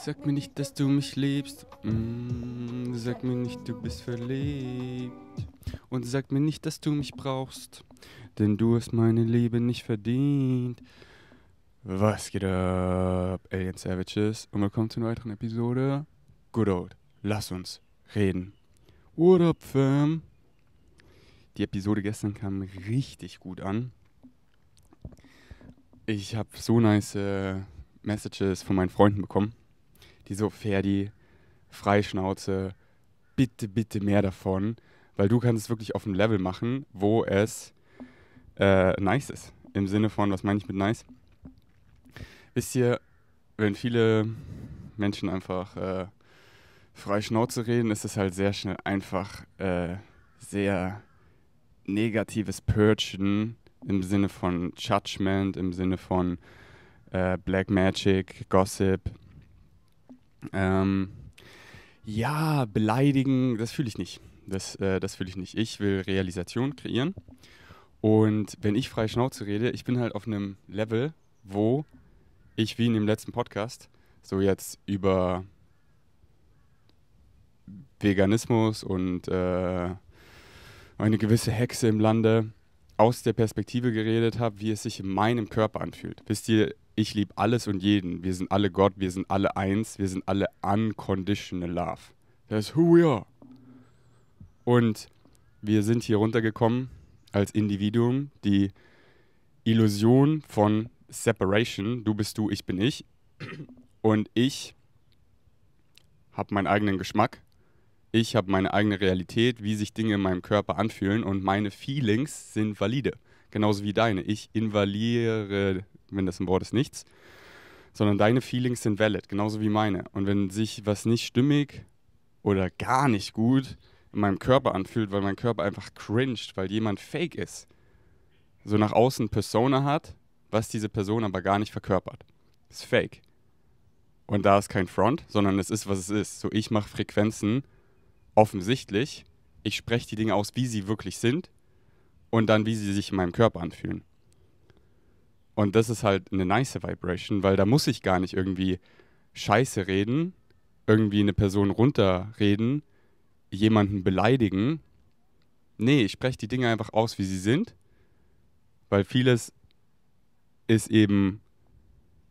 Sag mir nicht, dass du mich liebst. Mm, sag mir nicht, du bist verliebt. Und sag mir nicht, dass du mich brauchst. Denn du hast meine Liebe nicht verdient. Was geht ab, Alien Savages? Und willkommen zu einer weiteren Episode. Good old. Lass uns reden. What up, fam? Die Episode gestern kam richtig gut an. Ich habe so nice äh, Messages von meinen Freunden bekommen die so, Ferdi, Freischnauze, bitte, bitte mehr davon, weil du kannst es wirklich auf einem Level machen, wo es äh, nice ist. Im Sinne von, was meine ich mit nice? Wisst ihr, wenn viele Menschen einfach äh, frei reden, ist es halt sehr schnell einfach äh, sehr negatives Purgen im Sinne von Judgment, im Sinne von äh, Black Magic, Gossip, ähm, ja, beleidigen, das fühle ich nicht. Das, äh, das fühle ich nicht. Ich will Realisation kreieren. Und wenn ich frei Schnauze rede, ich bin halt auf einem Level, wo ich wie in dem letzten Podcast so jetzt über Veganismus und äh, eine gewisse Hexe im Lande aus der Perspektive geredet habe, wie es sich in meinem Körper anfühlt. Wisst ihr, ich liebe alles und jeden. Wir sind alle Gott, wir sind alle eins, wir sind alle unconditional love. Das ist who we are. Und wir sind hier runtergekommen als Individuum, die Illusion von Separation, du bist du, ich bin ich. Und ich habe meinen eigenen Geschmack, ich habe meine eigene Realität, wie sich Dinge in meinem Körper anfühlen und meine Feelings sind valide. Genauso wie deine. Ich invaliere wenn das ein Wort ist, nichts, sondern deine Feelings sind valid, genauso wie meine. Und wenn sich was nicht stimmig oder gar nicht gut in meinem Körper anfühlt, weil mein Körper einfach cringed, weil jemand fake ist, so nach außen Persona hat, was diese Person aber gar nicht verkörpert. Ist fake. Und da ist kein Front, sondern es ist, was es ist. So, ich mache Frequenzen offensichtlich. Ich spreche die Dinge aus, wie sie wirklich sind und dann, wie sie sich in meinem Körper anfühlen. Und das ist halt eine nice Vibration, weil da muss ich gar nicht irgendwie Scheiße reden, irgendwie eine Person runterreden, jemanden beleidigen. Nee, ich spreche die Dinge einfach aus, wie sie sind, weil vieles ist eben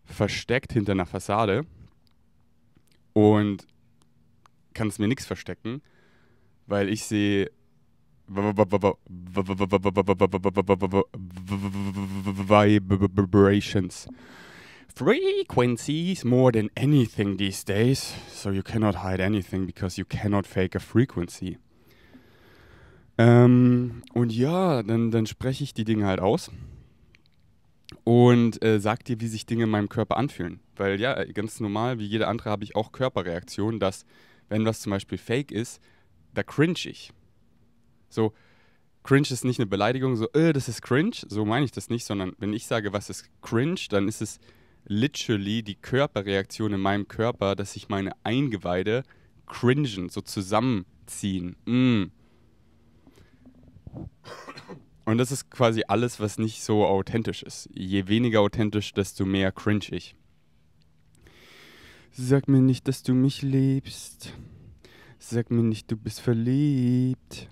versteckt hinter einer Fassade und kann es mir nichts verstecken, weil ich sehe vibrations. Frequencies more than anything these days, so you cannot hide anything because you cannot fake a frequency. Ähm, und ja, dann, dann spreche ich die Dinge halt aus und äh, sag dir, wie sich Dinge in meinem Körper anfühlen. Weil ja, ganz normal, wie jeder andere, habe ich auch Körperreaktionen, dass, wenn was zum Beispiel fake ist, da cringe ich. So, cringe ist nicht eine Beleidigung, so, äh, das ist cringe, so meine ich das nicht, sondern wenn ich sage, was ist cringe, dann ist es literally die Körperreaktion in meinem Körper, dass sich meine Eingeweide cringen, so zusammenziehen. Mm. Und das ist quasi alles, was nicht so authentisch ist. Je weniger authentisch, desto mehr cringe ich. Sag mir nicht, dass du mich liebst. Sag mir nicht, du bist verliebt.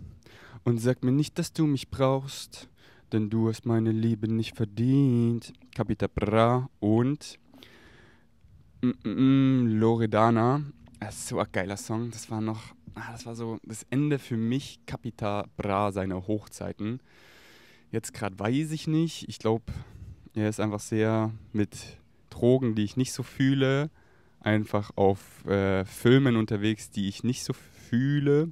Und sag mir nicht, dass du mich brauchst, denn du hast meine Liebe nicht verdient. Capita Bra und mm, mm, mm Loredana. Ah, das ist so ein geiler Song. Das war noch, ah, das war so das Ende für mich, Capita Bra, seiner Hochzeiten. Jetzt gerade weiß ich nicht. Ich glaube, er ist einfach sehr mit Drogen, die ich nicht so fühle, einfach auf äh, Filmen unterwegs, die ich nicht so fühle.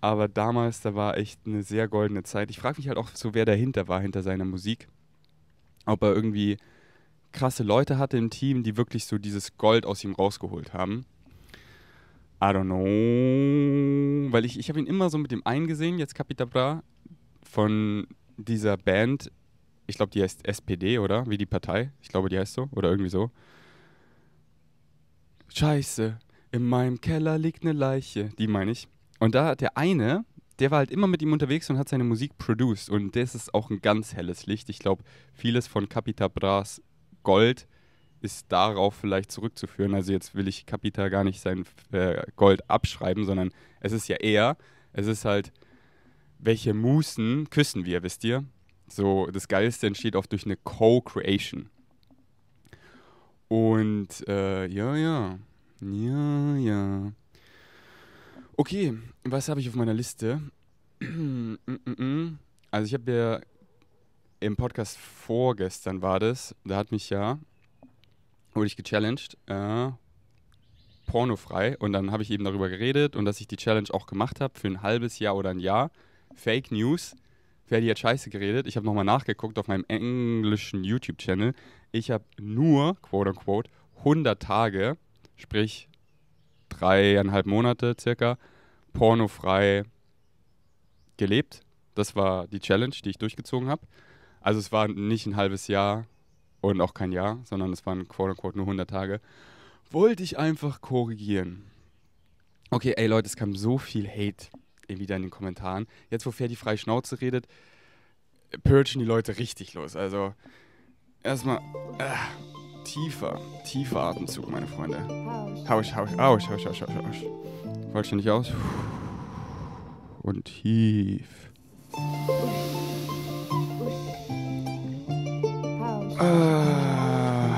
Aber damals, da war echt eine sehr goldene Zeit. Ich frage mich halt auch so, wer dahinter war, hinter seiner Musik. Ob er irgendwie krasse Leute hatte im Team, die wirklich so dieses Gold aus ihm rausgeholt haben. I don't know. Weil ich, ich habe ihn immer so mit dem einen gesehen, jetzt Capitabra, von dieser Band. Ich glaube, die heißt SPD, oder? Wie die Partei. Ich glaube, die heißt so. Oder irgendwie so. Scheiße. In meinem Keller liegt eine Leiche. Die meine ich. Und da hat der eine, der war halt immer mit ihm unterwegs und hat seine Musik produced. Und das ist auch ein ganz helles Licht. Ich glaube, vieles von Capita Bras Gold ist darauf vielleicht zurückzuführen. Also jetzt will ich Capita gar nicht sein äh, Gold abschreiben, sondern es ist ja eher, es ist halt, welche Musen küssen wir, wisst ihr? So, das Geilste entsteht oft durch eine Co-Creation. Und äh, ja, ja. Ja, ja. Okay, was habe ich auf meiner Liste? Also ich habe ja im Podcast vorgestern war das, da hat mich ja, wurde ich gechallenged, äh, pornofrei. Und dann habe ich eben darüber geredet und dass ich die Challenge auch gemacht habe für ein halbes Jahr oder ein Jahr. Fake News. wer die hat scheiße geredet. Ich habe nochmal nachgeguckt auf meinem englischen YouTube-Channel. Ich habe nur, quote unquote, 100 Tage, sprich dreieinhalb Monate circa pornofrei gelebt. Das war die Challenge, die ich durchgezogen habe. Also es war nicht ein halbes Jahr und auch kein Jahr, sondern es waren quote unquote nur 100 Tage. Wollte ich einfach korrigieren. Okay, ey Leute, es kam so viel Hate wieder in den Kommentaren. Jetzt, wo Ferdi frei Schnauze redet, purgen die Leute richtig los. Also erstmal... Äh tiefer, tiefer Atemzug, meine Freunde. Hausch, hausch, hausch, hausch, hausch, hausch, hausch. Vollständig aus. Und tief. hausch,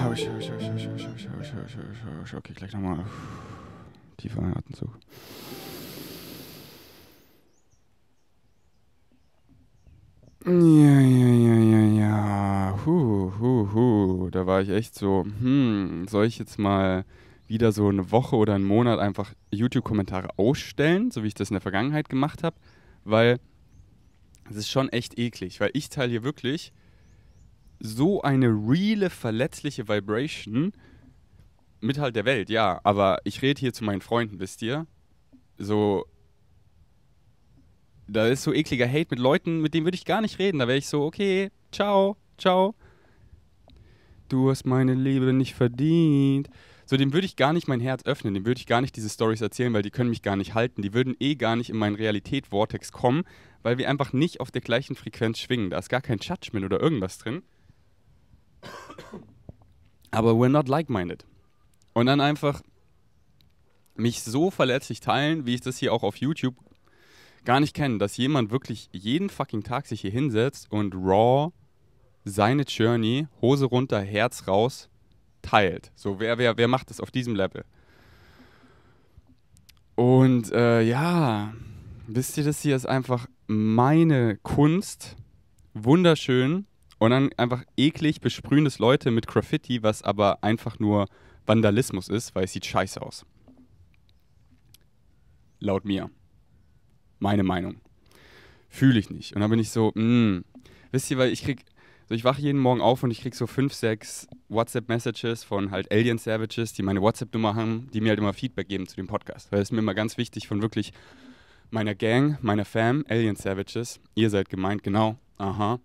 hausch, hausch, hausch, hausch, hausch, hausch, hausch. Okay, gleich nochmal. Tiefer Atemzug. Ja. war ich echt so, hm, soll ich jetzt mal wieder so eine Woche oder einen Monat einfach YouTube-Kommentare ausstellen, so wie ich das in der Vergangenheit gemacht habe, weil es ist schon echt eklig, weil ich teile hier wirklich so eine reale, verletzliche Vibration mit halt der Welt, ja, aber ich rede hier zu meinen Freunden, wisst ihr? So, da ist so ekliger Hate mit Leuten, mit denen würde ich gar nicht reden, da wäre ich so, okay, ciao, ciao du hast meine Liebe nicht verdient. So, dem würde ich gar nicht mein Herz öffnen, dem würde ich gar nicht diese Stories erzählen, weil die können mich gar nicht halten. Die würden eh gar nicht in meinen Realität-Vortex kommen, weil wir einfach nicht auf der gleichen Frequenz schwingen. Da ist gar kein Judgment oder irgendwas drin. Aber we're not like-minded. Und dann einfach mich so verletzlich teilen, wie ich das hier auch auf YouTube gar nicht kenne, dass jemand wirklich jeden fucking Tag sich hier hinsetzt und raw seine Journey, Hose runter, Herz raus, teilt. So, wer, wer, wer macht das auf diesem Level? Und äh, ja, wisst ihr, das hier ist einfach meine Kunst. Wunderschön. Und dann einfach eklig besprühen das Leute mit Graffiti, was aber einfach nur Vandalismus ist, weil es sieht scheiße aus. Laut mir. Meine Meinung. Fühle ich nicht. Und dann bin ich so, mh. Mm. Wisst ihr, weil ich krieg so, ich wache jeden Morgen auf und ich kriege so fünf, sechs WhatsApp-Messages von halt Alien Savages, die meine WhatsApp-Nummer haben, die mir halt immer Feedback geben zu dem Podcast. Weil es mir immer ganz wichtig von wirklich meiner Gang, meiner Fam, Alien Savages, ihr seid gemeint, genau, aha,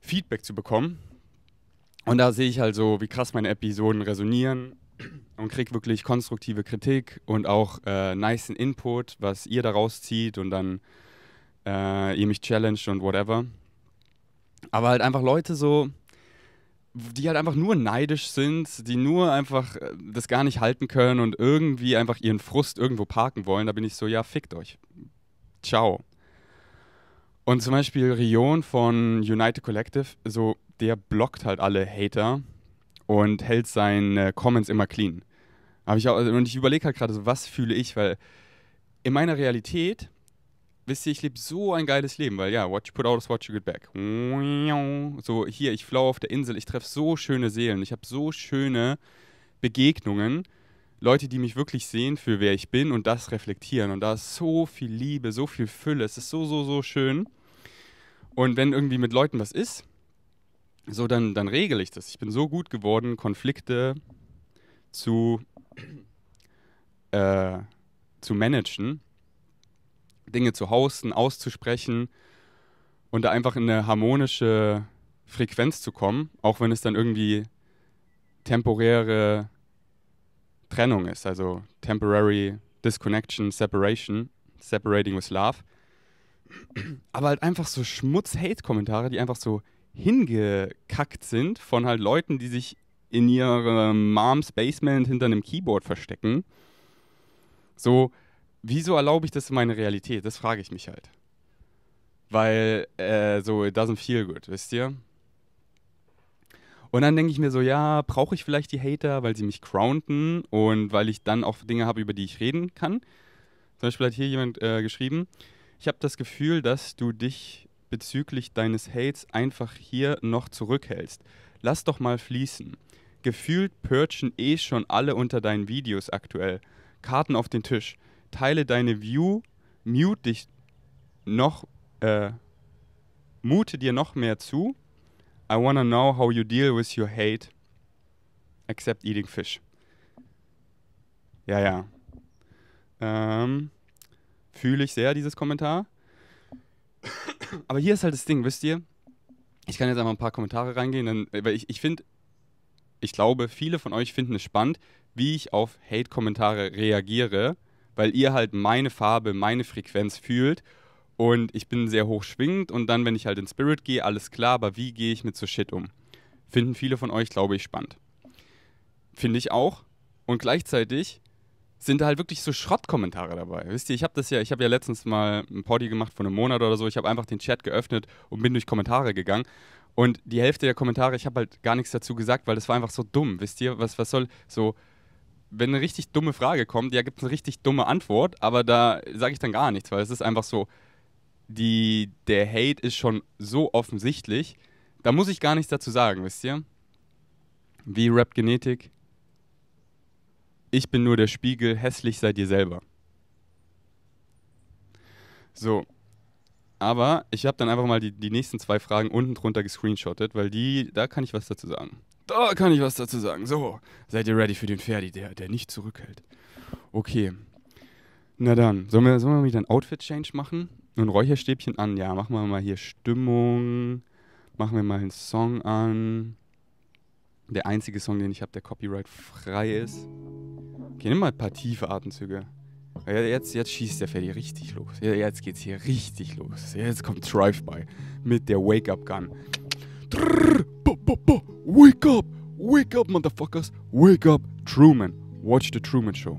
Feedback zu bekommen. Und da sehe ich halt so, wie krass meine Episoden resonieren und kriege wirklich konstruktive Kritik und auch äh, niceen Input, was ihr daraus zieht und dann äh, ihr mich challenged und whatever aber halt einfach Leute so, die halt einfach nur neidisch sind, die nur einfach äh, das gar nicht halten können und irgendwie einfach ihren Frust irgendwo parken wollen, da bin ich so, ja, fickt euch. Ciao. Und zum Beispiel Rion von United Collective, so, der blockt halt alle Hater und hält seine Comments immer clean. ich auch, also, und ich überlege halt gerade so, was fühle ich, weil in meiner Realität wisst ihr, ich lebe so ein geiles Leben, weil ja, what you put out is what you get back. So, hier, ich flau auf der Insel, ich treffe so schöne Seelen, ich habe so schöne Begegnungen, Leute, die mich wirklich sehen für wer ich bin und das reflektieren. Und da ist so viel Liebe, so viel Fülle, es ist so, so, so schön. Und wenn irgendwie mit Leuten was ist, so, dann, dann regel ich das. Ich bin so gut geworden, Konflikte zu, äh, zu managen Dinge zu hausten, auszusprechen und da einfach in eine harmonische Frequenz zu kommen, auch wenn es dann irgendwie temporäre Trennung ist, also temporary disconnection, separation, separating with love. Aber halt einfach so Schmutz-Hate-Kommentare, die einfach so hingekackt sind von halt Leuten, die sich in ihrem Moms Basement hinter einem Keyboard verstecken. So, wieso erlaube ich das in meiner Realität? Das frage ich mich halt. Weil äh, so, it doesn't feel good, wisst ihr? Und dann denke ich mir so, ja, brauche ich vielleicht die Hater, weil sie mich crownten und weil ich dann auch Dinge habe, über die ich reden kann. Zum Beispiel hat hier jemand äh, geschrieben, ich habe das Gefühl, dass du dich bezüglich deines Hates einfach hier noch zurückhältst. Lass doch mal fließen. Gefühlt purchen eh schon alle unter deinen Videos aktuell. Karten auf den Tisch teile deine View, mute dich noch, äh, mute dir noch mehr zu. I wanna know how you deal with your hate, except eating fish. Ja, ja. Ähm, Fühle ich sehr, dieses Kommentar. Aber hier ist halt das Ding, wisst ihr? Ich kann jetzt einfach ein paar Kommentare reingehen, denn, weil ich, ich finde, ich glaube, viele von euch finden es spannend, wie ich auf Hate-Kommentare reagiere weil ihr halt meine Farbe, meine Frequenz fühlt und ich bin sehr hochschwingend und dann, wenn ich halt in Spirit gehe, alles klar, aber wie gehe ich mit so Shit um? Finden viele von euch, glaube ich, spannend. Finde ich auch. Und gleichzeitig sind da halt wirklich so Schrottkommentare dabei. Wisst ihr, ich habe das ja, ich habe ja letztens mal ein Party gemacht von einem Monat oder so. Ich habe einfach den Chat geöffnet und bin durch Kommentare gegangen. Und die Hälfte der Kommentare, ich habe halt gar nichts dazu gesagt, weil das war einfach so dumm. Wisst ihr, was, was soll so, wenn eine richtig dumme Frage kommt, ja, gibt es eine richtig dumme Antwort, aber da sage ich dann gar nichts, weil es ist einfach so, die, der Hate ist schon so offensichtlich, da muss ich gar nichts dazu sagen, wisst ihr? Wie Rap-Genetik. Ich bin nur der Spiegel, hässlich seid ihr selber. So. Aber ich habe dann einfach mal die, die nächsten zwei Fragen unten drunter gescreenshottet, weil die, da kann ich was dazu sagen. Da kann ich was dazu sagen. So, seid ihr ready für den Ferdi, der, der nicht zurückhält. Okay. Na dann, sollen wir, sollen wir wieder ein Outfit-Change machen? Ein Räucherstäbchen an, ja. Machen wir mal hier Stimmung. Machen wir mal einen Song an. Der einzige Song, den ich habe, der copyright-frei ist. Okay, nimm mal ein paar tiefe Atemzüge. Jetzt, jetzt schießt der Ferdi richtig los. Jetzt geht's hier richtig los. Jetzt kommt Drive-By mit der Wake-Up-Gun. Wake up! Wake up, motherfuckers! Wake up, Truman! Watch the Truman Show.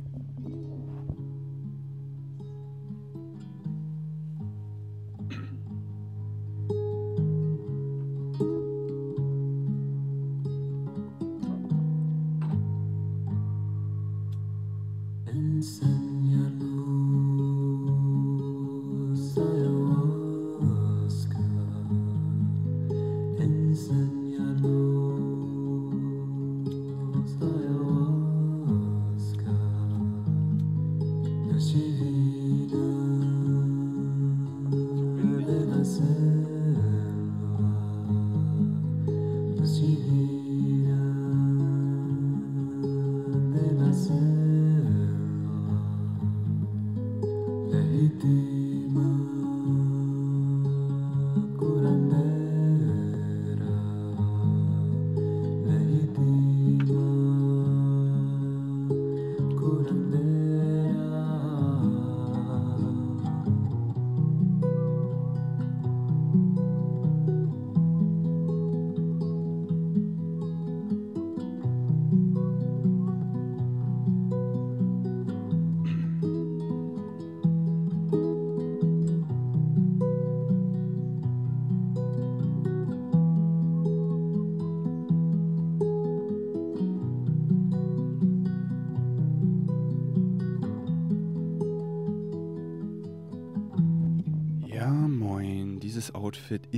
Jesus.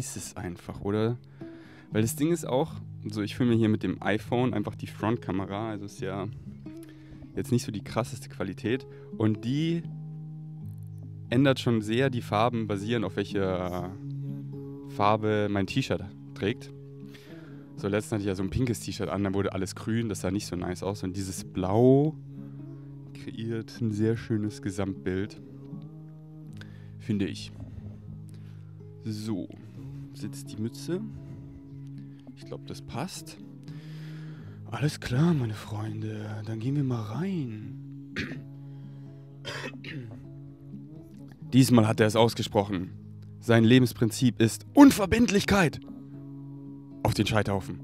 ist es einfach, oder? Weil das Ding ist auch, so also ich filme hier mit dem iPhone einfach die Frontkamera, also ist ja jetzt nicht so die krasseste Qualität und die ändert schon sehr die Farben basierend auf welcher Farbe mein T-Shirt trägt. So letztens hatte ich ja so ein pinkes T-Shirt an, dann wurde alles grün, das sah nicht so nice aus und dieses Blau kreiert ein sehr schönes Gesamtbild, finde ich. So sitzt die Mütze. Ich glaube, das passt. Alles klar, meine Freunde. Dann gehen wir mal rein. Diesmal hat er es ausgesprochen. Sein Lebensprinzip ist Unverbindlichkeit. Auf den Scheiterhaufen.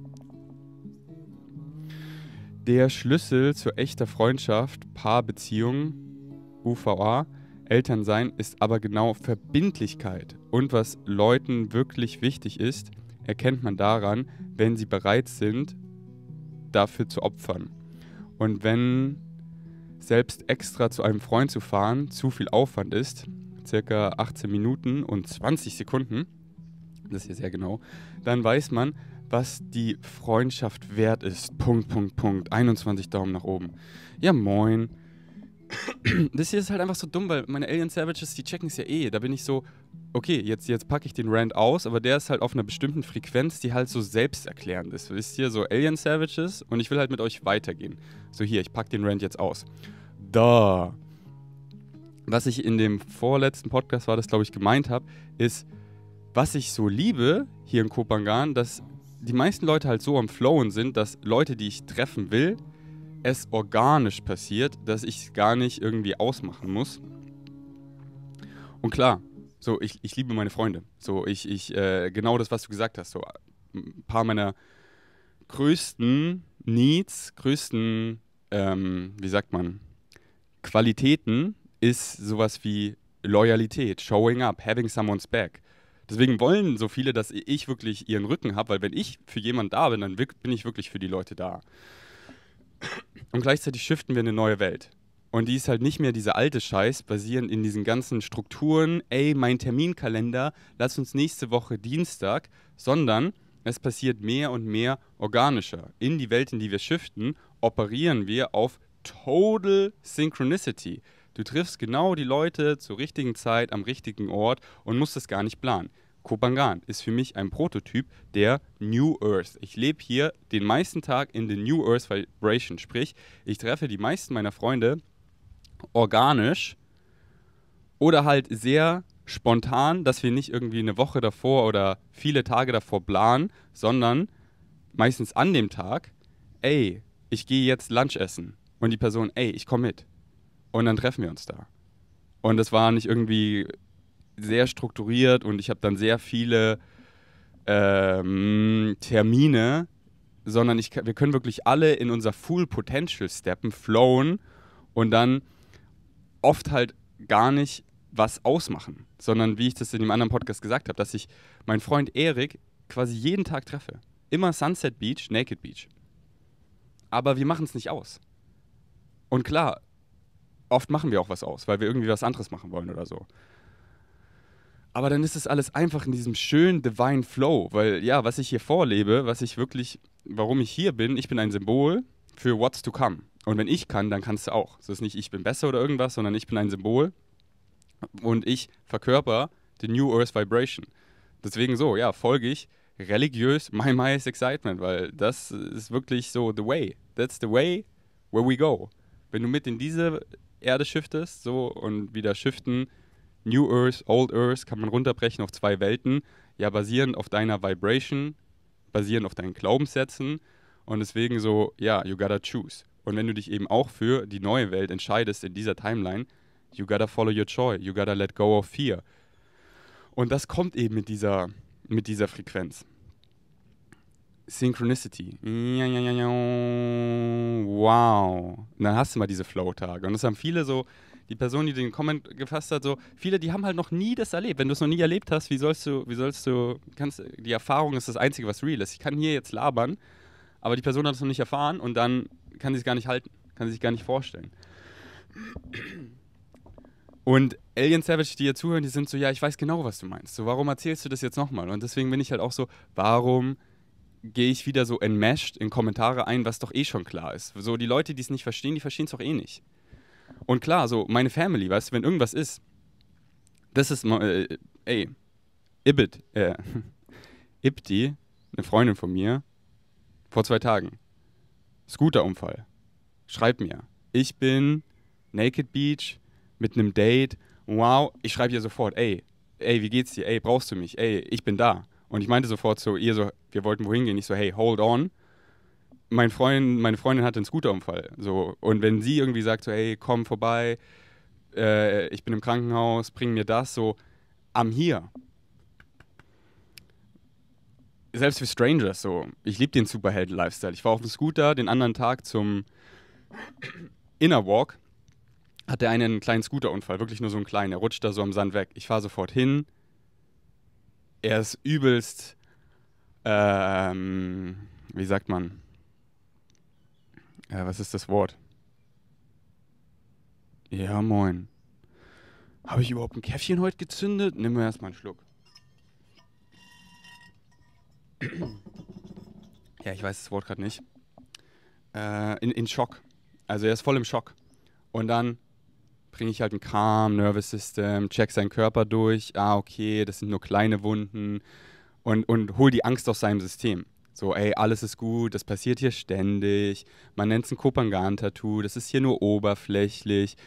Der Schlüssel zu echter Freundschaft, Paarbeziehung, UVA, Elternsein ist aber genau Verbindlichkeit. Und was Leuten wirklich wichtig ist, erkennt man daran, wenn sie bereit sind, dafür zu opfern. Und wenn selbst extra zu einem Freund zu fahren zu viel Aufwand ist, circa 18 Minuten und 20 Sekunden, das ist ja sehr genau, dann weiß man, was die Freundschaft wert ist. Punkt, Punkt, Punkt. 21 Daumen nach oben. Ja, moin das hier ist halt einfach so dumm, weil meine Alien Savages, die checken es ja eh. Da bin ich so, okay, jetzt, jetzt packe ich den Rand aus, aber der ist halt auf einer bestimmten Frequenz, die halt so selbsterklärend ist. Wisst ihr, so Alien Savages und ich will halt mit euch weitergehen. So hier, ich packe den Rand jetzt aus. Da. Was ich in dem vorletzten Podcast war, das glaube ich gemeint habe, ist, was ich so liebe hier in Kopangan, dass die meisten Leute halt so am Flowen sind, dass Leute, die ich treffen will, es organisch passiert, dass ich es gar nicht irgendwie ausmachen muss. Und klar, so ich, ich liebe meine Freunde. So ich, ich äh, genau das, was du gesagt hast. So ein paar meiner größten Needs, größten, ähm, wie sagt man, Qualitäten ist sowas wie Loyalität, showing up, having someone's back. Deswegen wollen so viele, dass ich wirklich ihren Rücken habe, weil wenn ich für jemanden da bin, dann bin ich wirklich für die Leute da. Und gleichzeitig shiften wir eine neue Welt. Und die ist halt nicht mehr diese alte Scheiß, basierend in diesen ganzen Strukturen, ey, mein Terminkalender, lass uns nächste Woche Dienstag, sondern es passiert mehr und mehr organischer. In die Welt, in die wir shiften, operieren wir auf Total Synchronicity. Du triffst genau die Leute zur richtigen Zeit am richtigen Ort und musst es gar nicht planen. Kopangan ist für mich ein Prototyp der New Earth. Ich lebe hier den meisten Tag in der New Earth Vibration, sprich, ich treffe die meisten meiner Freunde organisch oder halt sehr spontan, dass wir nicht irgendwie eine Woche davor oder viele Tage davor planen, sondern meistens an dem Tag, ey, ich gehe jetzt Lunch essen und die Person, ey, ich komme mit. Und dann treffen wir uns da. Und das war nicht irgendwie sehr strukturiert und ich habe dann sehr viele ähm, Termine, sondern ich, wir können wirklich alle in unser Full Potential steppen, flowen und dann oft halt gar nicht was ausmachen, sondern wie ich das in dem anderen Podcast gesagt habe, dass ich meinen Freund Erik quasi jeden Tag treffe. Immer Sunset Beach, Naked Beach. Aber wir machen es nicht aus. Und klar, oft machen wir auch was aus, weil wir irgendwie was anderes machen wollen oder so. Aber dann ist es alles einfach in diesem schönen Divine Flow, weil ja, was ich hier vorlebe, was ich wirklich, warum ich hier bin, ich bin ein Symbol für What's to Come. Und wenn ich kann, dann kannst du auch. Es ist nicht, ich bin besser oder irgendwas, sondern ich bin ein Symbol und ich verkörper die New Earth Vibration. Deswegen so, ja, folge ich religiös my highest excitement, weil das ist wirklich so the way. That's the way where we go. Wenn du mit in diese Erde shiftest, so und wieder shiften, New Earth, Old Earth kann man runterbrechen auf zwei Welten, ja, basierend auf deiner Vibration, basierend auf deinen Glaubenssätzen und deswegen so, ja, you gotta choose. Und wenn du dich eben auch für die neue Welt entscheidest in dieser Timeline, you gotta follow your joy, you gotta let go of fear. Und das kommt eben mit dieser, mit dieser Frequenz. Synchronicity. Wow. Und dann hast du mal diese Flow-Tage. Und das haben viele so, die Person, die den Comment gefasst hat, so viele, die haben halt noch nie das erlebt. Wenn du es noch nie erlebt hast, wie sollst du, wie sollst du, kannst, die Erfahrung ist das Einzige, was real ist. Ich kann hier jetzt labern, aber die Person hat es noch nicht erfahren und dann kann sie es gar nicht halten, kann sie sich gar nicht vorstellen. Und Alien Savage, die hier zuhören, die sind so, ja, ich weiß genau, was du meinst. So, warum erzählst du das jetzt nochmal? Und deswegen bin ich halt auch so, warum gehe ich wieder so enmeshed in Kommentare ein, was doch eh schon klar ist. So, die Leute, die es nicht verstehen, die verstehen es doch eh nicht. Und klar, so meine Family, weißt du, wenn irgendwas ist, das ist, äh, ey, Ibit, äh, Ibti, eine Freundin von mir, vor zwei Tagen, Scooterunfall, schreibt mir, ich bin Naked Beach mit einem Date, wow, ich schreibe ihr sofort, ey, ey, wie geht's dir, ey, brauchst du mich, ey, ich bin da. Und ich meinte sofort so, ihr so, wir wollten wohin gehen, ich so, hey, hold on, mein Freund, meine Freundin hatte einen Scooterunfall. So. Und wenn sie irgendwie sagt, so, hey, komm vorbei, äh, ich bin im Krankenhaus, bring mir das, so, am Hier. Selbst für Strangers, so, ich liebe den superhelden lifestyle Ich war auf dem Scooter den anderen Tag zum Inner Walk, hatte einen kleinen Scooterunfall, wirklich nur so einen kleinen. Er rutscht da so am Sand weg. Ich fahre sofort hin. Er ist übelst, ähm, wie sagt man, ja, äh, was ist das Wort? Ja, moin. Habe ich überhaupt ein Käffchen heute gezündet? Nehmen wir erstmal einen Schluck. ja, ich weiß das Wort gerade nicht. Äh, in, in Schock. Also er ist voll im Schock. Und dann bringe ich halt ein Calm, Nervous System, check seinen Körper durch. Ah, okay, das sind nur kleine Wunden. Und, und hol die Angst aus seinem System. So, ey, alles ist gut, das passiert hier ständig. Man nennt es ein Kopangan-Tattoo, das ist hier nur oberflächlich.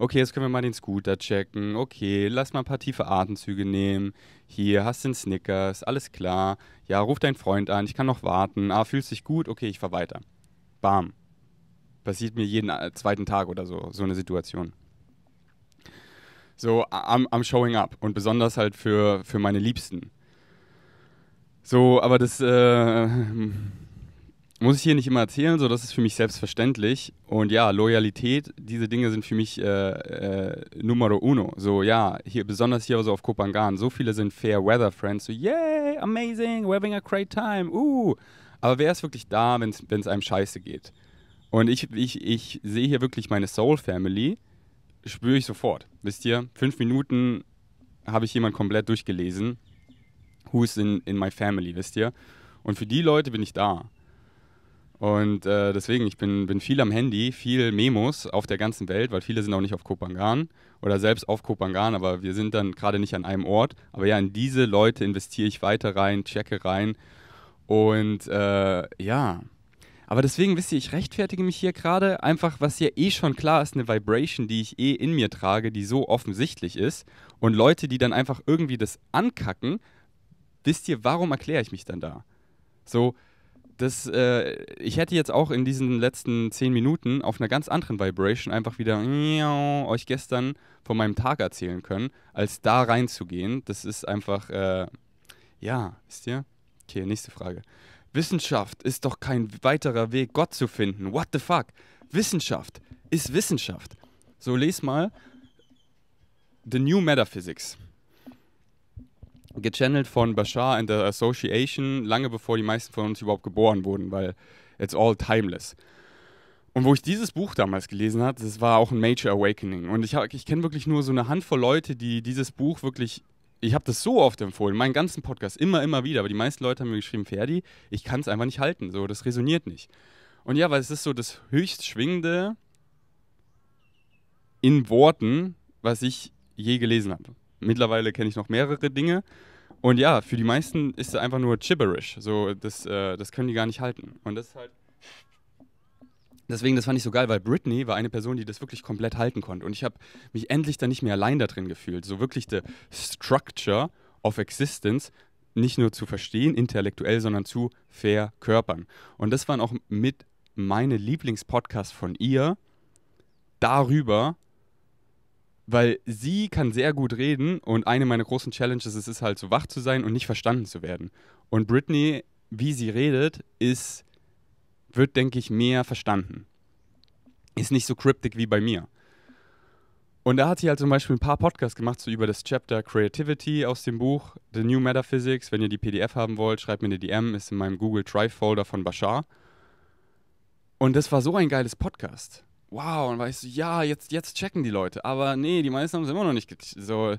Okay, jetzt können wir mal den Scooter checken. Okay, lass mal ein paar tiefe Atemzüge nehmen. Hier, hast den Snickers, alles klar. Ja, ruf deinen Freund an, ich kann noch warten. Ah, fühlst dich gut? Okay, ich fahr weiter. Bam. Passiert mir jeden äh, zweiten Tag oder so, so eine Situation. So, I'm, I'm showing up. Und besonders halt für, für meine Liebsten. So, aber das äh, muss ich hier nicht immer erzählen, so das ist für mich selbstverständlich. Und ja, Loyalität, diese Dinge sind für mich äh, äh, Numero uno. So, ja, hier, besonders hier also auf Kopangan, so viele sind Fair Weather Friends, so yay, amazing, we're having a great time, uh. Aber wer ist wirklich da, wenn es einem scheiße geht? Und ich, ich, ich sehe hier wirklich meine Soul Family, spüre ich sofort. Wisst ihr, fünf Minuten habe ich jemanden komplett durchgelesen who's in, in my family, wisst ihr? Und für die Leute bin ich da. Und äh, deswegen, ich bin, bin viel am Handy, viel Memos auf der ganzen Welt, weil viele sind auch nicht auf Kopangan oder selbst auf Kopangan, aber wir sind dann gerade nicht an einem Ort. Aber ja, in diese Leute investiere ich weiter rein, checke rein. Und äh, ja, aber deswegen wisst ihr, ich rechtfertige mich hier gerade einfach, was hier eh schon klar ist, eine Vibration, die ich eh in mir trage, die so offensichtlich ist. Und Leute, die dann einfach irgendwie das ankacken, wisst ihr, warum erkläre ich mich dann da? So, das, äh, ich hätte jetzt auch in diesen letzten zehn Minuten auf einer ganz anderen Vibration einfach wieder euch gestern von meinem Tag erzählen können, als da reinzugehen. Das ist einfach, äh, ja, wisst ihr? Okay, nächste Frage. Wissenschaft ist doch kein weiterer Weg, Gott zu finden. What the fuck? Wissenschaft ist Wissenschaft. So, les mal The New Metaphysics gechannelt von Bashar and the Association, lange bevor die meisten von uns überhaupt geboren wurden, weil it's all timeless. Und wo ich dieses Buch damals gelesen habe, das war auch ein Major Awakening. Und ich, ich kenne wirklich nur so eine Handvoll Leute, die dieses Buch wirklich. Ich habe das so oft empfohlen, meinen ganzen Podcast, immer, immer wieder. Aber die meisten Leute haben mir geschrieben, Ferdi, ich kann es einfach nicht halten. So, das resoniert nicht. Und ja, weil es ist so das höchst schwingende in Worten, was ich je gelesen habe mittlerweile kenne ich noch mehrere Dinge. Und ja, für die meisten ist es einfach nur gibberish. So, das, äh, das können die gar nicht halten. Und das ist halt. Deswegen, das fand ich so geil, weil Britney war eine Person, die das wirklich komplett halten konnte. Und ich habe mich endlich dann nicht mehr allein da drin gefühlt. So wirklich the structure of existence nicht nur zu verstehen intellektuell, sondern zu verkörpern. Und das waren auch mit meine Lieblingspodcasts von ihr darüber, weil sie kann sehr gut reden und eine meiner großen Challenges ist es halt so wach zu sein und nicht verstanden zu werden. Und Britney, wie sie redet, ist, wird, denke ich, mehr verstanden. Ist nicht so cryptic wie bei mir. Und da hat sie halt zum Beispiel ein paar Podcasts gemacht, so über das Chapter Creativity aus dem Buch The New Metaphysics. Wenn ihr die PDF haben wollt, schreibt mir eine DM, ist in meinem Google Drive Folder von Bashar. Und das war so ein geiles Podcast wow, und dann war ich so, ja, jetzt, jetzt checken die Leute. Aber nee, die meisten haben es immer noch nicht so.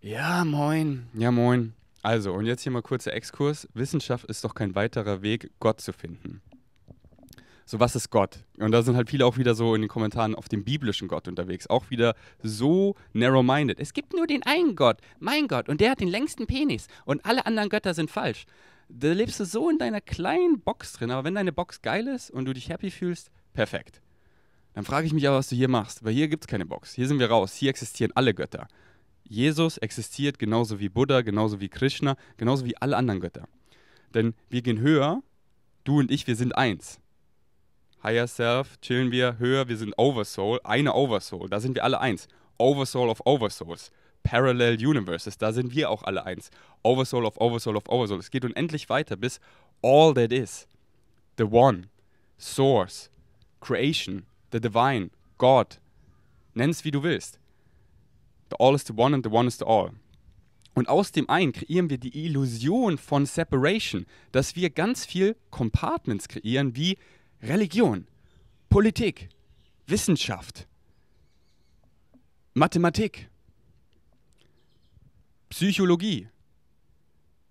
Ja, moin. Ja, moin. Also, und jetzt hier mal kurzer Exkurs. Wissenschaft ist doch kein weiterer Weg, Gott zu finden. So, was ist Gott? Und da sind halt viele auch wieder so in den Kommentaren auf dem biblischen Gott unterwegs. Auch wieder so narrow-minded. Es gibt nur den einen Gott, mein Gott, und der hat den längsten Penis. Und alle anderen Götter sind falsch. Da lebst du so in deiner kleinen Box drin. Aber wenn deine Box geil ist und du dich happy fühlst, perfekt. Dann frage ich mich aber, was du hier machst, weil hier gibt es keine Box. Hier sind wir raus. Hier existieren alle Götter. Jesus existiert genauso wie Buddha, genauso wie Krishna, genauso wie alle anderen Götter. Denn wir gehen höher, du und ich, wir sind eins. Higher Self, chillen wir höher, wir sind Oversoul, eine Oversoul, da sind wir alle eins. Oversoul of Oversouls. Parallel Universes, da sind wir auch alle eins. Oversoul of Oversoul of Oversoul. Es geht unendlich weiter bis All That Is, The One, Source, Creation, the divine, Gott. Nenn es, wie du willst. The all is the one and the one is the all. Und aus dem einen kreieren wir die Illusion von Separation, dass wir ganz viel Compartments kreieren wie Religion, Politik, Wissenschaft, Mathematik, Psychologie,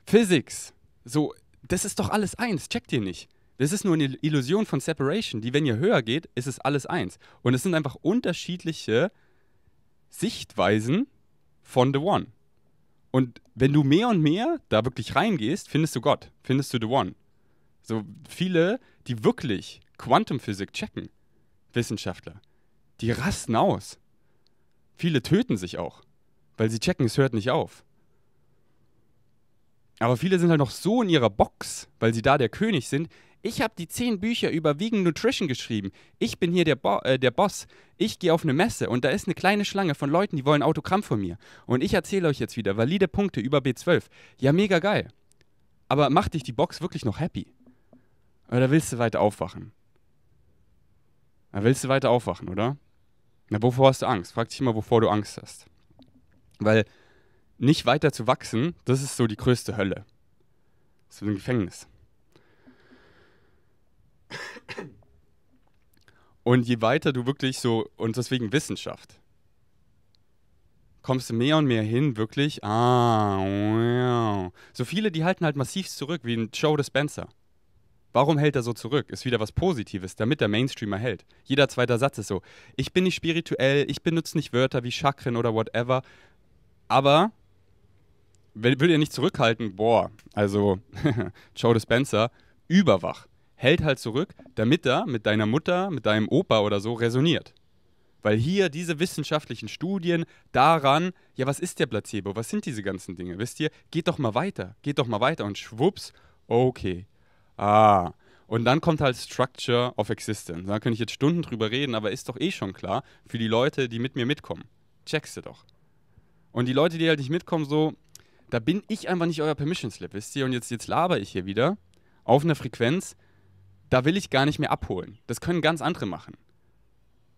Physics. So, das ist doch alles eins, checkt ihr nicht. Das ist nur eine Illusion von Separation, die, wenn ihr höher geht, ist es alles eins. Und es sind einfach unterschiedliche Sichtweisen von The One. Und wenn du mehr und mehr da wirklich reingehst, findest du Gott, findest du The One. So viele, die wirklich Quantumphysik checken, Wissenschaftler, die rasten aus. Viele töten sich auch, weil sie checken, es hört nicht auf. Aber viele sind halt noch so in ihrer Box, weil sie da der König sind, ich habe die zehn Bücher über Vegan Nutrition geschrieben. Ich bin hier der, Bo äh, der Boss. Ich gehe auf eine Messe und da ist eine kleine Schlange von Leuten, die wollen Autogramm von mir. Und ich erzähle euch jetzt wieder valide Punkte über B12. Ja, mega geil. Aber macht dich die Box wirklich noch happy? Oder willst du weiter aufwachen? Na, willst du weiter aufwachen, oder? Na, wovor hast du Angst? Frag dich immer, wovor du Angst hast. Weil nicht weiter zu wachsen, das ist so die größte Hölle. Das ist ein Gefängnis. Und je weiter du wirklich so, und deswegen Wissenschaft, kommst du mehr und mehr hin, wirklich, ah, wow. so viele, die halten halt massiv zurück, wie ein Joe Dispenser. Warum hält er so zurück? Ist wieder was Positives, damit der Mainstreamer hält. Jeder zweite Satz ist so, ich bin nicht spirituell, ich benutze nicht Wörter wie Chakren oder whatever, aber will, will er nicht zurückhalten, boah, also Joe Dispenser, überwach hält halt zurück, damit er mit deiner Mutter, mit deinem Opa oder so resoniert. Weil hier diese wissenschaftlichen Studien daran, ja, was ist der Placebo? Was sind diese ganzen Dinge? Wisst ihr, geht doch mal weiter, geht doch mal weiter und schwupps, okay. Ah. Und dann kommt halt Structure of Existence. Da könnte ich jetzt Stunden drüber reden, aber ist doch eh schon klar für die Leute, die mit mir mitkommen. Checkst du doch. Und die Leute, die halt nicht mitkommen, so, da bin ich einfach nicht euer Permission Slip, wisst ihr? Und jetzt, jetzt laber ich hier wieder auf einer Frequenz, da will ich gar nicht mehr abholen. Das können ganz andere machen.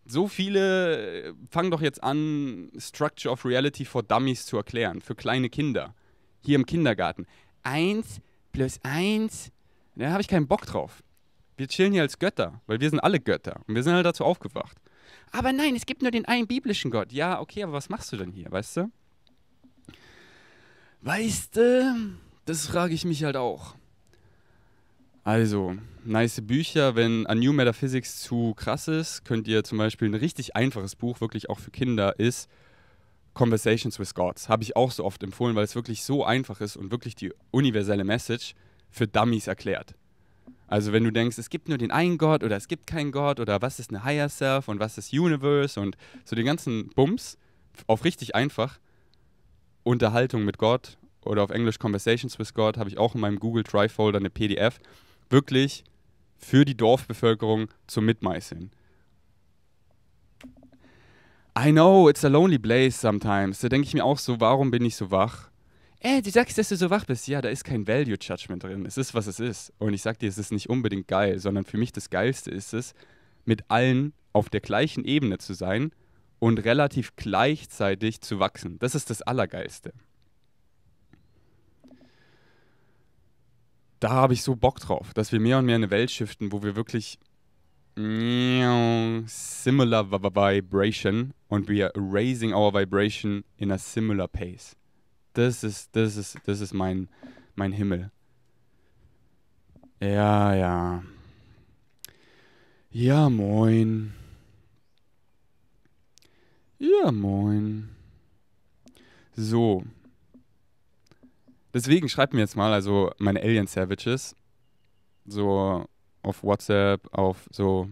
So viele äh, fangen doch jetzt an, Structure of Reality for Dummies zu erklären, für kleine Kinder, hier im Kindergarten. Eins plus eins, da habe ich keinen Bock drauf. Wir chillen hier als Götter, weil wir sind alle Götter und wir sind halt dazu aufgewacht. Aber nein, es gibt nur den einen biblischen Gott. Ja, okay, aber was machst du denn hier, weißt du? Weißt du, das frage ich mich halt auch. Also, nice Bücher. Wenn A New Metaphysics zu krass ist, könnt ihr zum Beispiel ein richtig einfaches Buch, wirklich auch für Kinder, ist Conversations with Gods. Habe ich auch so oft empfohlen, weil es wirklich so einfach ist und wirklich die universelle Message für Dummies erklärt. Also, wenn du denkst, es gibt nur den einen Gott oder es gibt keinen Gott oder was ist eine Higher Self und was ist Universe und so den ganzen Bums auf richtig einfach Unterhaltung mit Gott oder auf Englisch Conversations with God habe ich auch in meinem Google Drive Folder eine PDF wirklich für die Dorfbevölkerung zum Mitmeißeln. I know, it's a lonely place sometimes. Da denke ich mir auch so, warum bin ich so wach? Ey, äh, du sagst, dass du so wach bist. Ja, da ist kein Value Judgment drin. Es ist, was es ist. Und ich sag dir, es ist nicht unbedingt geil, sondern für mich das Geilste ist es, mit allen auf der gleichen Ebene zu sein und relativ gleichzeitig zu wachsen. Das ist das Allergeilste. da habe ich so Bock drauf, dass wir mehr und mehr eine Welt shiften, wo wir wirklich similar vibration und we are raising our vibration in a similar pace. Das ist, das ist, das ist mein, mein Himmel. Ja, ja. Ja, moin. Ja, moin. So. Deswegen schreibt mir jetzt mal, also meine Alien Savages, so auf WhatsApp, auf so,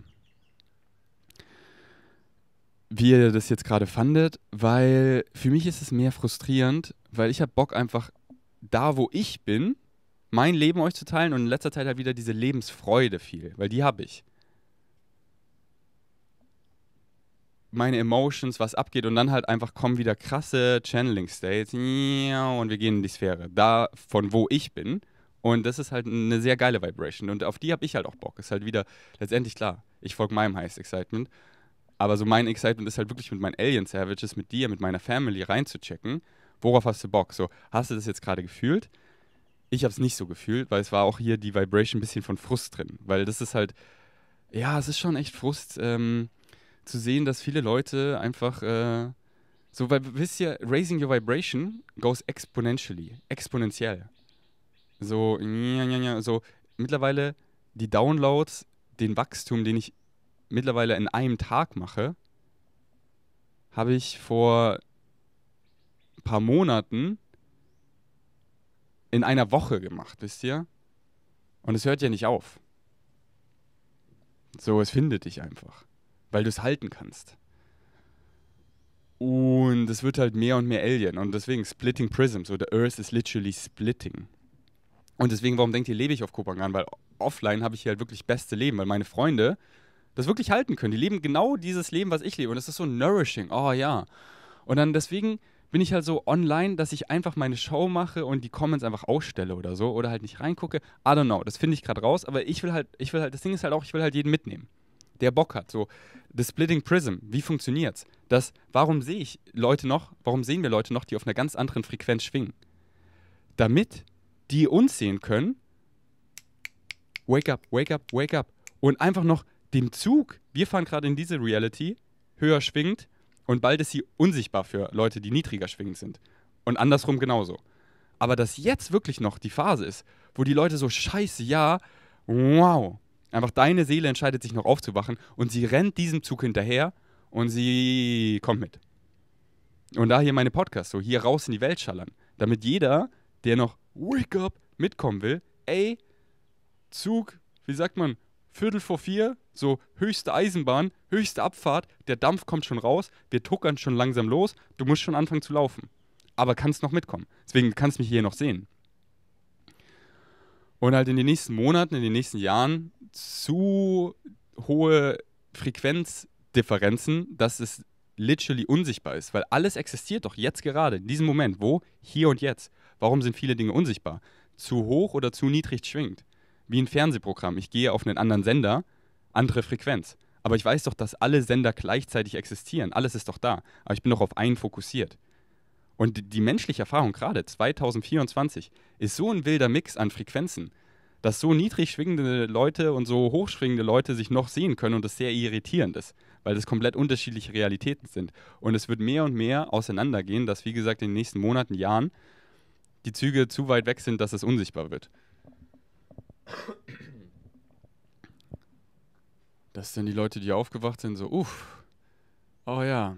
wie ihr das jetzt gerade fandet, weil für mich ist es mehr frustrierend, weil ich habe Bock einfach da, wo ich bin, mein Leben euch zu teilen und in letzter Zeit halt wieder diese Lebensfreude viel, weil die habe ich. meine Emotions, was abgeht und dann halt einfach kommen wieder krasse Channeling States und wir gehen in die Sphäre, da von wo ich bin und das ist halt eine sehr geile Vibration und auf die habe ich halt auch Bock. Ist halt wieder letztendlich klar, ich folge meinem Highest Excitement, aber so mein Excitement ist halt wirklich mit meinen Alien Savages, mit dir, mit meiner Family reinzuchecken. Worauf hast du Bock? So, hast du das jetzt gerade gefühlt? Ich habe es nicht so gefühlt, weil es war auch hier die Vibration ein bisschen von Frust drin, weil das ist halt ja, es ist schon echt Frust. Ähm, zu sehen, dass viele Leute einfach äh, so, weil wisst ihr, raising your vibration goes exponentially, exponentiell. So, so mittlerweile die Downloads, den Wachstum, den ich mittlerweile in einem Tag mache, habe ich vor ein paar Monaten in einer Woche gemacht, wisst ihr? Und es hört ja nicht auf. So, es findet dich einfach weil du es halten kannst. Und es wird halt mehr und mehr Alien. Und deswegen Splitting Prisms oder Earth is literally splitting. Und deswegen, warum denkt ihr, lebe ich auf Kopangan? Weil offline habe ich hier halt wirklich beste Leben, weil meine Freunde das wirklich halten können. Die leben genau dieses Leben, was ich lebe. Und das ist so nourishing. Oh ja. Und dann deswegen bin ich halt so online, dass ich einfach meine Show mache und die Comments einfach ausstelle oder so oder halt nicht reingucke. I don't know. Das finde ich gerade raus. Aber ich will halt, ich will halt, das Ding ist halt auch, ich will halt jeden mitnehmen der Bock hat. So, das Splitting Prism, wie funktioniert's? Das, warum sehe ich Leute noch, warum sehen wir Leute noch, die auf einer ganz anderen Frequenz schwingen? Damit die uns sehen können, wake up, wake up, wake up. Und einfach noch den Zug, wir fahren gerade in diese Reality, höher schwingend und bald ist sie unsichtbar für Leute, die niedriger schwingend sind. Und andersrum genauso. Aber dass jetzt wirklich noch die Phase ist, wo die Leute so scheiße, ja, wow, Einfach deine Seele entscheidet sich noch aufzuwachen und sie rennt diesem Zug hinterher und sie kommt mit. Und da hier meine Podcasts, so hier raus in die Welt schallern, damit jeder, der noch Wake Up mitkommen will, ey, Zug, wie sagt man, Viertel vor vier, so höchste Eisenbahn, höchste Abfahrt, der Dampf kommt schon raus, wir tuckern schon langsam los, du musst schon anfangen zu laufen. Aber kannst noch mitkommen. Deswegen kannst du mich hier noch sehen und halt in den nächsten Monaten, in den nächsten Jahren zu hohe Frequenzdifferenzen, dass es literally unsichtbar ist, weil alles existiert doch jetzt gerade, in diesem Moment, wo? Hier und jetzt. Warum sind viele Dinge unsichtbar? Zu hoch oder zu niedrig schwingt. Wie ein Fernsehprogramm. Ich gehe auf einen anderen Sender, andere Frequenz. Aber ich weiß doch, dass alle Sender gleichzeitig existieren. Alles ist doch da. Aber ich bin doch auf einen fokussiert. Und die, menschliche Erfahrung gerade 2024 ist so ein wilder Mix an Frequenzen, dass so niedrig schwingende Leute und so hoch schwingende Leute sich noch sehen können und das sehr irritierend ist, weil das komplett unterschiedliche Realitäten sind. Und es wird mehr und mehr auseinandergehen, dass, wie gesagt, in den nächsten Monaten, Jahren die Züge zu weit weg sind, dass es unsichtbar wird. Das sind die Leute, die aufgewacht sind, so, uff, oh ja,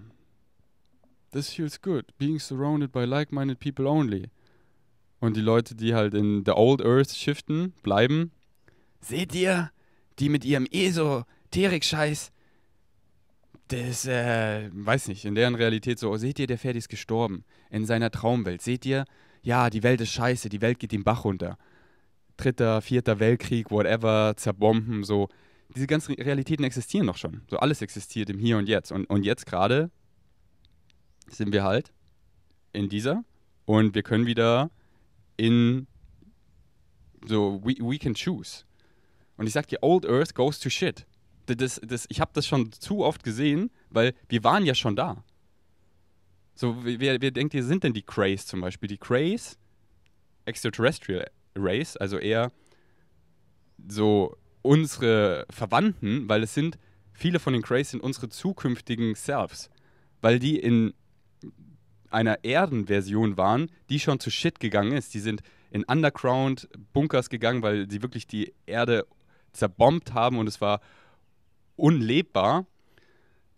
this feels good, being surrounded by like-minded people only. Und die Leute, die halt in the old earth shiften, bleiben. Seht ihr, die mit ihrem Esoterik-Scheiß, das, äh, weiß nicht, in deren Realität so, seht ihr, der Pferd ist gestorben, in seiner Traumwelt. Seht ihr, ja, die Welt ist scheiße, die Welt geht den Bach runter. Dritter, vierter Weltkrieg, whatever, zerbomben, so. Diese ganzen Realitäten existieren noch schon. So alles existiert im Hier und Jetzt. Und, und jetzt gerade sind wir halt in dieser und wir können wieder in so we, we can choose. Und ich sag dir, Old Earth goes to shit. Das, das, ich habe das schon zu oft gesehen, weil wir waren ja schon da. So, wer, wer denkt ihr, sind denn die Crays zum Beispiel? Die Crays, Extraterrestrial Race, also eher so unsere Verwandten, weil es sind, viele von den Crays sind unsere zukünftigen Selves, weil die in einer Erdenversion waren, die schon zu Shit gegangen ist. Die sind in Underground-Bunkers gegangen, weil sie wirklich die Erde zerbombt haben und es war unlebbar.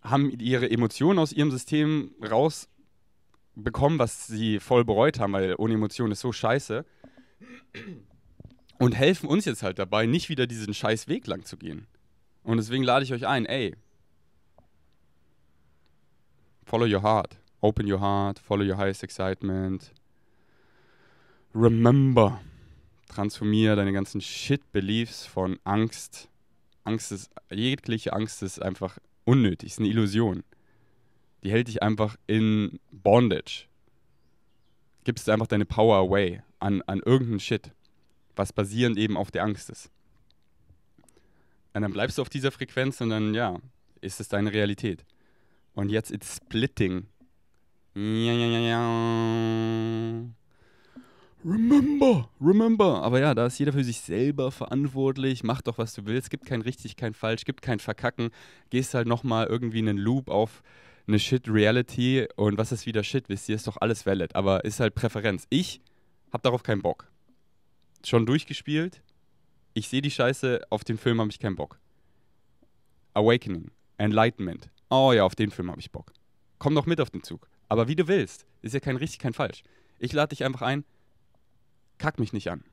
Haben ihre Emotionen aus ihrem System rausbekommen, was sie voll bereut haben, weil ohne Emotionen ist so scheiße. Und helfen uns jetzt halt dabei, nicht wieder diesen scheiß Weg lang zu gehen. Und deswegen lade ich euch ein, ey. Follow your heart. Open your heart, follow your highest excitement. Remember, transformier deine ganzen Shit-Beliefs von Angst. Angst ist, jegliche Angst ist einfach unnötig, ist eine Illusion. Die hält dich einfach in Bondage. Gibst einfach deine Power away an, an irgendeinen Shit, was basierend eben auf der Angst ist. Und dann bleibst du auf dieser Frequenz und dann, ja, ist es deine Realität. Und jetzt it's splitting ja, ja, ja, ja. Remember, remember. Aber ja, da ist jeder für sich selber verantwortlich. Mach doch, was du willst. Gibt kein richtig, kein falsch, gibt kein Verkacken. Gehst halt nochmal irgendwie einen Loop auf eine Shit-Reality. Und was ist wieder Shit? Wisst ihr, ist doch alles valid. Aber ist halt Präferenz. Ich hab darauf keinen Bock. Schon durchgespielt. Ich sehe die Scheiße. Auf den Film habe ich keinen Bock. Awakening, Enlightenment. Oh ja, auf den Film habe ich Bock. Komm doch mit auf den Zug. Aber wie du willst. Ist ja kein richtig, kein falsch. Ich lade dich einfach ein, kack mich nicht an.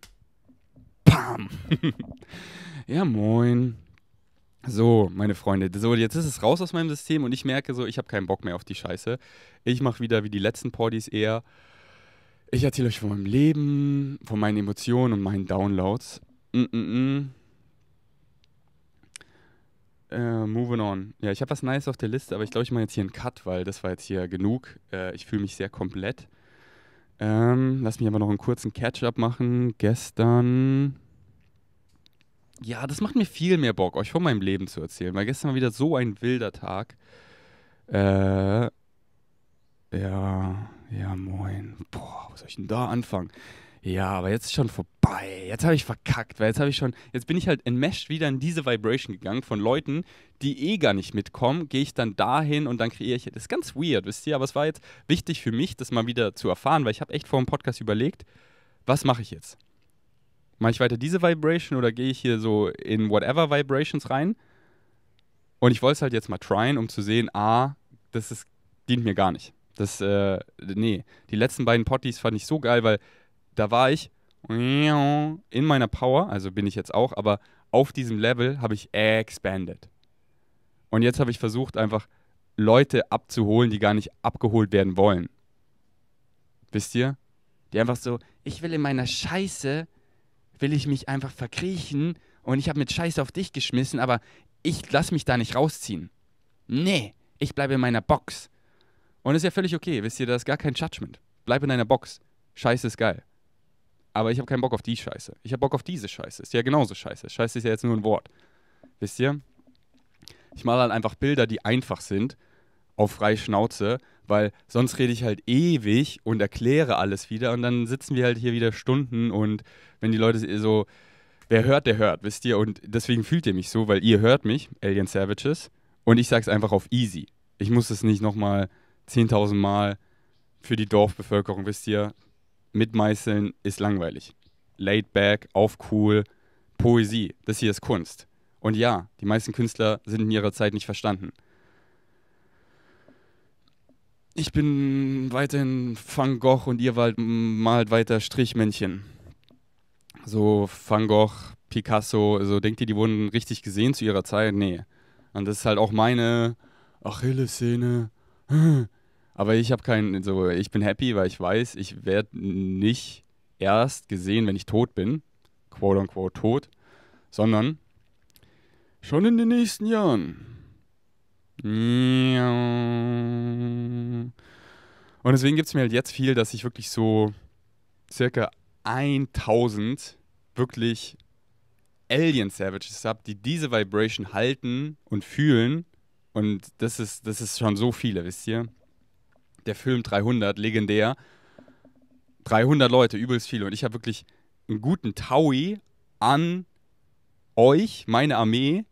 Pam! ja, moin. So, meine Freunde, so jetzt ist es raus aus meinem System und ich merke so, ich habe keinen Bock mehr auf die Scheiße. Ich mache wieder wie die letzten Partys eher. Ich erzähle euch von meinem Leben, von meinen Emotionen und meinen Downloads. Mm -mm -mm. Uh, moving on. Ja, ich habe was Nice auf der Liste, aber ich glaube, ich mache jetzt hier einen Cut, weil das war jetzt hier genug. Uh, ich fühle mich sehr komplett. Um, ähm, lass mich aber noch einen kurzen Catch-up machen. Gestern. Ja, das macht mir viel mehr Bock, euch von meinem Leben zu erzählen, weil gestern war wieder so ein wilder Tag. Äh, ja, ja, moin. Boah, was soll ich denn da anfangen? ja, aber jetzt ist schon vorbei. Jetzt habe ich verkackt, weil jetzt habe ich schon, jetzt bin ich halt enmeshed wieder in diese Vibration gegangen von Leuten, die eh gar nicht mitkommen, gehe ich dann dahin und dann kreiere ich. Das ist ganz weird, wisst ihr, aber es war jetzt wichtig für mich, das mal wieder zu erfahren, weil ich habe echt vor dem Podcast überlegt, was mache ich jetzt? Mache ich weiter diese Vibration oder gehe ich hier so in whatever Vibrations rein? Und ich wollte es halt jetzt mal tryen, um zu sehen, ah, das ist, dient mir gar nicht. Das, äh, nee, die letzten beiden Potties fand ich so geil, weil da war ich in meiner Power, also bin ich jetzt auch, aber auf diesem Level habe ich expanded. Und jetzt habe ich versucht, einfach Leute abzuholen, die gar nicht abgeholt werden wollen. Wisst ihr? Die einfach so, ich will in meiner Scheiße, will ich mich einfach verkriechen und ich habe mit Scheiße auf dich geschmissen, aber ich lasse mich da nicht rausziehen. Nee, ich bleibe in meiner Box. Und ist ja völlig okay, wisst ihr, da ist gar kein Judgment. Bleib in deiner Box. Scheiße ist geil aber ich habe keinen Bock auf die Scheiße. Ich habe Bock auf diese Scheiße. Ist ja genauso scheiße. Scheiße ist ja jetzt nur ein Wort. Wisst ihr? Ich male halt einfach Bilder, die einfach sind, auf freie Schnauze, weil sonst rede ich halt ewig und erkläre alles wieder und dann sitzen wir halt hier wieder Stunden und wenn die Leute so, wer hört, der hört, wisst ihr? Und deswegen fühlt ihr mich so, weil ihr hört mich, Alien Savages, und ich sag's einfach auf easy. Ich muss es nicht nochmal 10.000 Mal für die Dorfbevölkerung, wisst ihr, mitmeißeln ist langweilig. Laid back, auf cool, Poesie, das hier ist Kunst. Und ja, die meisten Künstler sind in ihrer Zeit nicht verstanden. Ich bin weiterhin Van Gogh und ihr malt, weiter Strichmännchen. So Van Gogh, Picasso, also denkt ihr, die wurden richtig gesehen zu ihrer Zeit? Nee. Und das ist halt auch meine Achilles-Szene. Aber ich habe keinen, so, ich bin happy, weil ich weiß, ich werde nicht erst gesehen, wenn ich tot bin, quote unquote tot, sondern schon in den nächsten Jahren. Und deswegen gibt es mir halt jetzt viel, dass ich wirklich so circa 1000 wirklich Alien Savages habe, die diese Vibration halten und fühlen. Und das ist, das ist schon so viele, wisst ihr? der Film 300, legendär. 300 Leute, übelst viele. Und ich habe wirklich einen guten Taui an euch, meine Armee,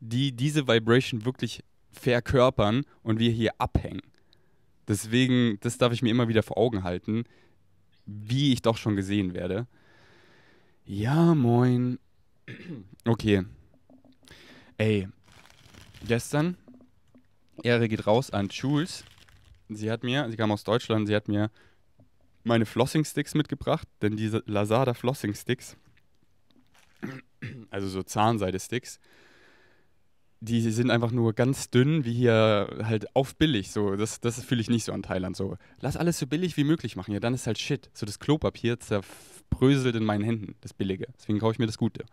die diese Vibration wirklich verkörpern und wir hier abhängen. Deswegen, das darf ich mir immer wieder vor Augen halten, wie ich doch schon gesehen werde. Ja, moin. Okay. Ey, gestern, Ehre geht raus an Jules, sie hat mir, sie kam aus Deutschland, sie hat mir meine Flossing-Sticks mitgebracht, denn diese Lazada Flossing-Sticks, also so Zahnseide-Sticks, die sind einfach nur ganz dünn, wie hier halt auf billig. So, das, das fühle ich nicht so an Thailand. So, lass alles so billig wie möglich machen. Ja, dann ist halt Shit. So, das Klopapier zerbröselt in meinen Händen, das Billige. Deswegen kaufe ich mir das Gute.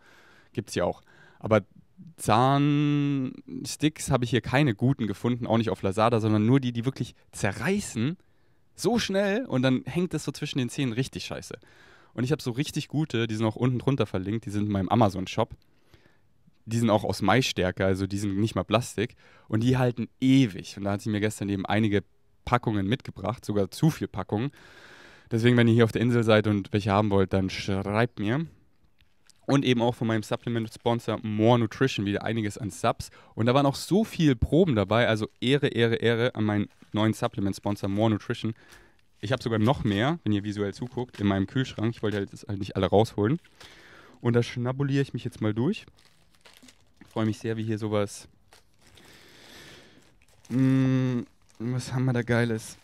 Gibt es ja auch. Aber Zahnsticks habe ich hier keine guten gefunden, auch nicht auf Lazada, sondern nur die, die wirklich zerreißen, so schnell und dann hängt das so zwischen den Zähnen richtig scheiße. Und ich habe so richtig gute, die sind auch unten drunter verlinkt, die sind in meinem Amazon-Shop. Die sind auch aus Maisstärke, also die sind nicht mal Plastik. Und die halten ewig. Und da hat sie mir gestern eben einige Packungen mitgebracht, sogar zu viel Packungen. Deswegen, wenn ihr hier auf der Insel seid und welche haben wollt, dann schreibt mir und eben auch von meinem Supplement-Sponsor More Nutrition wieder einiges an Subs. Und da waren auch so viele Proben dabei. Also Ehre, Ehre, Ehre an meinen neuen Supplement-Sponsor More Nutrition. Ich habe sogar noch mehr, wenn ihr visuell zuguckt, in meinem Kühlschrank. Ich wollte halt das halt nicht alle rausholen. Und da schnabuliere ich mich jetzt mal durch. Freue mich sehr, wie hier sowas. Mh, hm, was haben wir da Geiles?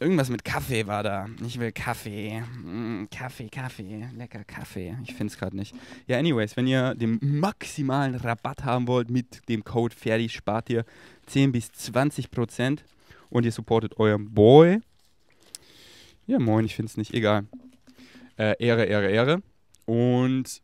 Irgendwas mit Kaffee war da. Ich will Kaffee. Mm, Kaffee, Kaffee. Lecker Kaffee. Ich finde es gerade nicht. Ja, anyways, wenn ihr den maximalen Rabatt haben wollt mit dem Code Ferdi, spart ihr 10 bis 20 Prozent und ihr supportet euren Boy. Ja, moin, ich finde es nicht. Egal. Äh, Ehre, Ehre, Ehre. Und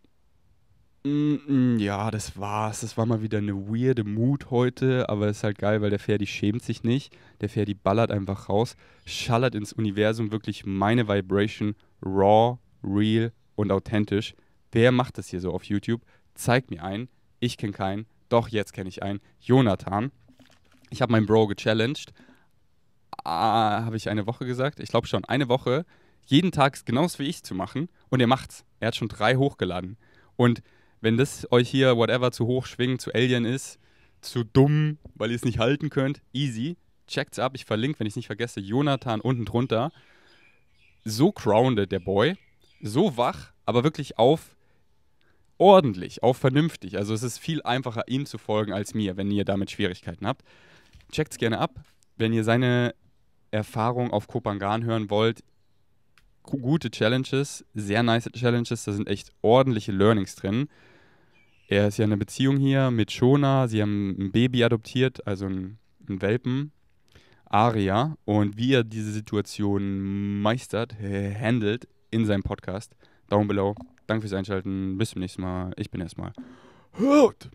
Mm, mm, ja, das war's. Das war mal wieder eine weirde Mut heute, aber ist halt geil, weil der Ferdi schämt sich nicht. Der Ferdi ballert einfach raus, schallert ins Universum wirklich meine Vibration raw, real und authentisch. Wer macht das hier so auf YouTube? Zeig mir einen. Ich kenne keinen. Doch, jetzt kenne ich einen. Jonathan. Ich habe meinen Bro gechallenged. Ah, habe ich eine Woche gesagt? Ich glaube schon. Eine Woche, jeden Tag genauso wie ich zu machen. Und er macht's. Er hat schon drei hochgeladen. Und wenn das euch hier whatever zu hoch schwingt, zu Alien ist, zu dumm, weil ihr es nicht halten könnt, easy. Checkt's ab, ich verlinke, wenn ich es nicht vergesse, Jonathan unten drunter. So grounded der Boy, so wach, aber wirklich auf ordentlich, auf vernünftig. Also es ist viel einfacher, ihm zu folgen als mir, wenn ihr damit Schwierigkeiten habt. Checkt's gerne ab. Wenn ihr seine Erfahrung auf Kopangan hören wollt, gute Challenges, sehr nice Challenges, da sind echt ordentliche Learnings drin er ist ja in einer Beziehung hier mit Shona. Sie haben ein Baby adoptiert, also einen Welpen, Aria. Und wie er diese Situation meistert, handelt in seinem Podcast. Daumen below. Danke fürs Einschalten. Bis zum nächsten Mal. Ich bin erstmal. Hört!